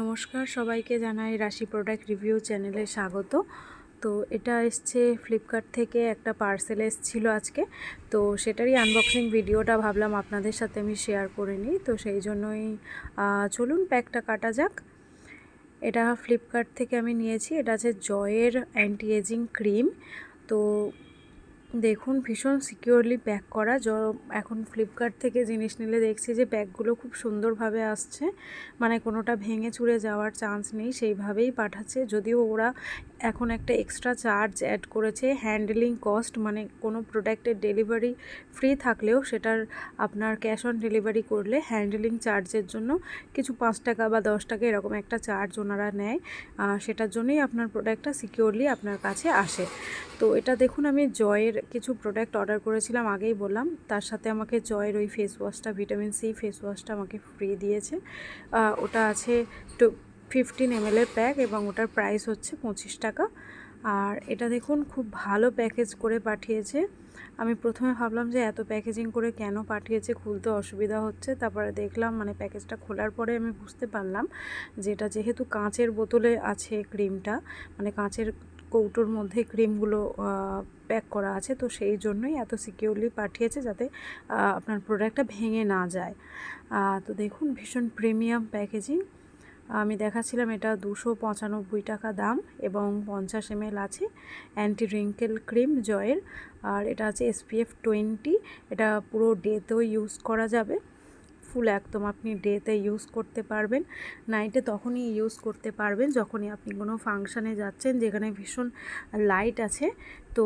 নমস্কার সবাইকে জানাই রাশি প্রোডাক্ট রিভিউ চ্যানেলে স্বাগত তো এটা এসছে ফ্লিপকার্ট থেকে একটা পার্সেল এসছিল আজকে তো সেটারই আনবক্সিং ভিডিওটা ভাবলাম আপনাদের সাথে আমি শেয়ার করে নিই তো সেই জন্যই চলুন প্যাকটা কাটা যাক এটা ফ্লিপকার্ট থেকে আমি নিয়েছি এটা আছে জয়ের অ্যান্টি এজিং ক্রিম তো দেখুন ভীষণ সিকিউরলি প্যাক করা য এখন ফ্লিপকার্ট থেকে জিনিস নিলে দেখছি যে প্যাকগুলো খুব সুন্দরভাবে আসছে মানে কোনোটা ভেঙে চুড়ে যাওয়ার চান্স নেই সেইভাবেই পাঠাচ্ছে যদিও ওরা এখন একটা এক্সট্রা চার্জ অ্যাড করেছে হ্যান্ডেলিং কস্ট মানে কোনো প্রোডাক্টের ডেলিভারি ফ্রি থাকলেও সেটার আপনার ক্যাশ অন ডেলিভারি করলে হ্যান্ডেলিং চার্জের জন্য কিছু পাঁচ টাকা বা দশ টাকা এরকম একটা চার্জ ওনারা নেয় সেটার জন্যই আপনার প্রোডাক্টটা সিকিওরলি আপনার কাছে আসে তো এটা দেখুন আমি জয়ের কিছু প্রোডাক্ট অর্ডার করেছিলাম আগেই বললাম তার সাথে আমাকে জয়ের ওই ফেস ওয়াশটা ভিটামিন সি ফেস ওয়াশটা আমাকে ফ্রি দিয়েছে ওটা আছে ফিফটিন এমএলের প্যাক এবং ওটার প্রাইস হচ্ছে পঁচিশ টাকা আর এটা দেখুন খুব ভালো প্যাকেজ করে পাঠিয়েছে আমি প্রথমে ভাবলাম যে এত প্যাকেজিং করে কেন পাঠিয়েছে খুলতে অসুবিধা হচ্ছে তারপরে দেখলাম মানে প্যাকেজটা খোলার পরে আমি বুঝতে পারলাম যে এটা যেহেতু কাঁচের বোতলে আছে ক্রিমটা মানে কাঁচের কৌটোর মধ্যে ক্রিমগুলো প্যাক করা আছে তো সেই জন্যই এত সিকিউরলি পাঠিয়েছে যাতে আপনার প্রোডাক্টটা ভেঙে না যায় তো দেখুন ভীষণ প্রিমিয়াম প্যাকেজিং আমি দেখাচ্ছিলাম এটা দুশো পঁচানব্বই টাকা দাম এবং পঞ্চাশ এম আছে অ্যান্টি রিঙ্কেল ক্রিম জয়ের আর এটা আছে এসপিএফ টোয়েন্টি এটা পুরো ডেতেও ইউজ করা যাবে ফুল একদম আপনি ডেতে ইউজ করতে পারবেন নাইটে তখনই ইউজ করতে পারবেন যখনই আপনি কোনো ফাংশানে যাচ্ছেন যেখানে ভীষণ লাইট আছে তো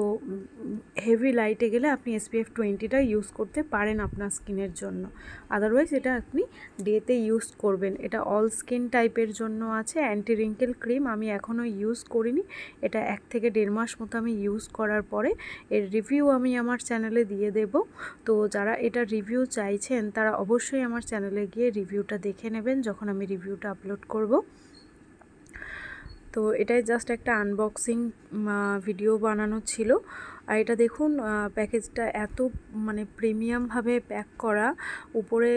হেভি লাইটে গেলে আপনি এসপিএফ টোয়েন্টিটা ইউজ করতে পারেন আপনার স্কিনের জন্য আদারওয়াইজ এটা আপনি ডেতে ইউজ করবেন এটা অল স্কিন টাইপের জন্য আছে অ্যান্টি রিঙ্কেল ক্রিম আমি এখনও ইউজ করিনি এটা এক থেকে দেড় মাস মতো আমি ইউজ করার পরে এর রিভিউ আমি আমার চ্যানেলে দিয়ে দেব তো যারা এটা রিভিউ চাইছেন তারা অবশ্যই আমার চ্যানেলে গিয়ে রিভিউটা দেখে নেবেন যখন আমি রিভিউটা আপলোড করব তো এটাই জাস্ট একটা আনবক্সিং ভিডিও বানানো ছিল আর এটা দেখুন প্যাকেজটা এত মানে প্রিমিয়ামভাবে প্যাক করা উপরে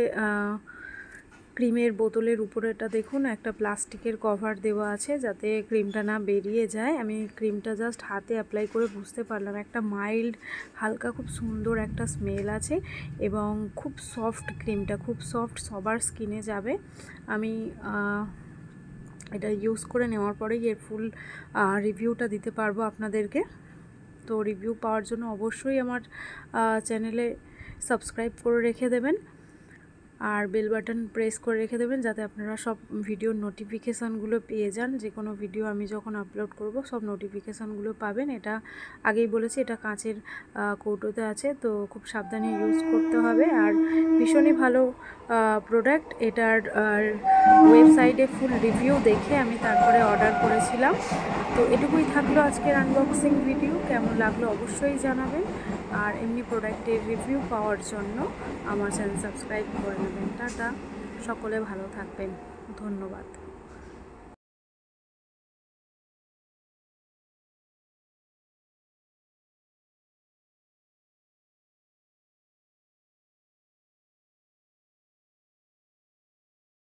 ক্রিমের বোতলের উপরেটা দেখুন একটা প্লাস্টিকের কভার দেওয়া আছে যাতে ক্রিমটা না বেরিয়ে যায় আমি ক্রিমটা জাস্ট হাতে অ্যাপ্লাই করে বুঝতে পারলাম একটা মাইল্ড হালকা খুব সুন্দর একটা স্মেল আছে এবং খুব সফট ক্রিমটা খুব সফট সবার স্কিনে যাবে আমি এটা ইউজ করে নেওয়ার পরেই এর ফুল রিভিউটা দিতে পারবো আপনাদেরকে তো রিভিউ পাওয়ার জন্য অবশ্যই আমার চ্যানেলে সাবস্ক্রাইব করে রেখে দেবেন আর বেল বাটন প্রেস করে রেখে দেবেন যাতে আপনারা সব ভিডিওর নোটিফিকেশানগুলো পেয়ে যান যে কোনো ভিডিও আমি যখন আপলোড করব সব নোটিফিকেশানগুলো পাবেন এটা আগেই বলেছি এটা কাঁচের কৌটোতে আছে তো খুব সাবধানে ইউজ করতে হবে আর ভীষণই ভালো প্রোডাক্ট এটার ওয়েবসাইটে ফুল রিভিউ দেখে আমি তারপরে অর্ডার করেছিলাম তো এটুকুই থাকলো আজকের আনবক্সিং ভিডিও কেমন লাগলো অবশ্যই জানাবেন আর এমনি প্রোডাক্টের রিভিউ পাওয়ার জন্য আমার চ্যানেল সাবস্ক্রাইব করে নেবেন টাটা সকলে ভালো থাকবেন ধন্যবাদ